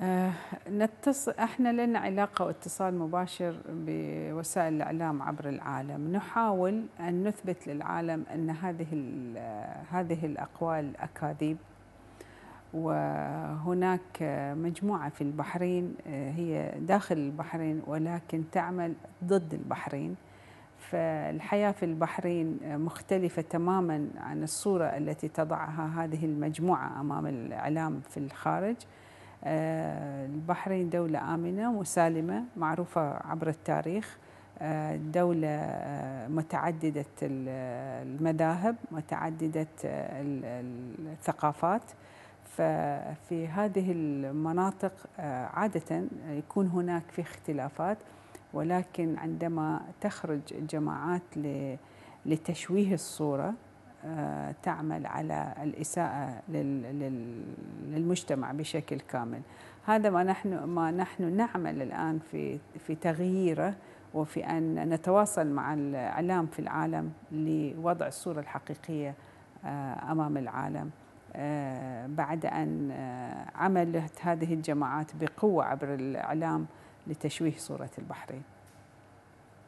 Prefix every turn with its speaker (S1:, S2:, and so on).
S1: آه، نتصل احنا لنا علاقه واتصال مباشر بوسائل الاعلام عبر العالم، نحاول ان نثبت للعالم ان هذه هذه الاقوال اكاذيب وهناك مجموعه في البحرين آه، هي داخل البحرين ولكن تعمل ضد البحرين فالحياه في البحرين مختلفه تماما عن الصوره التي تضعها هذه المجموعه امام الاعلام في الخارج. آه، البحرين دولة آمنة وسالمة معروفة عبر التاريخ آه، دولة آه، متعددة المذاهب متعددة الثقافات ففي هذه المناطق عادة يكون هناك في اختلافات ولكن عندما تخرج الجماعات لتشويه الصورة تعمل على الإساءة للمجتمع بشكل كامل هذا ما نحن ما نحن نعمل الان في في تغييره وفي ان نتواصل مع الاعلام في العالم لوضع الصوره الحقيقيه آه، امام العالم آه، بعد ان آه، عملت هذه الجماعات بقوه عبر الاعلام لتشويه صوره البحرين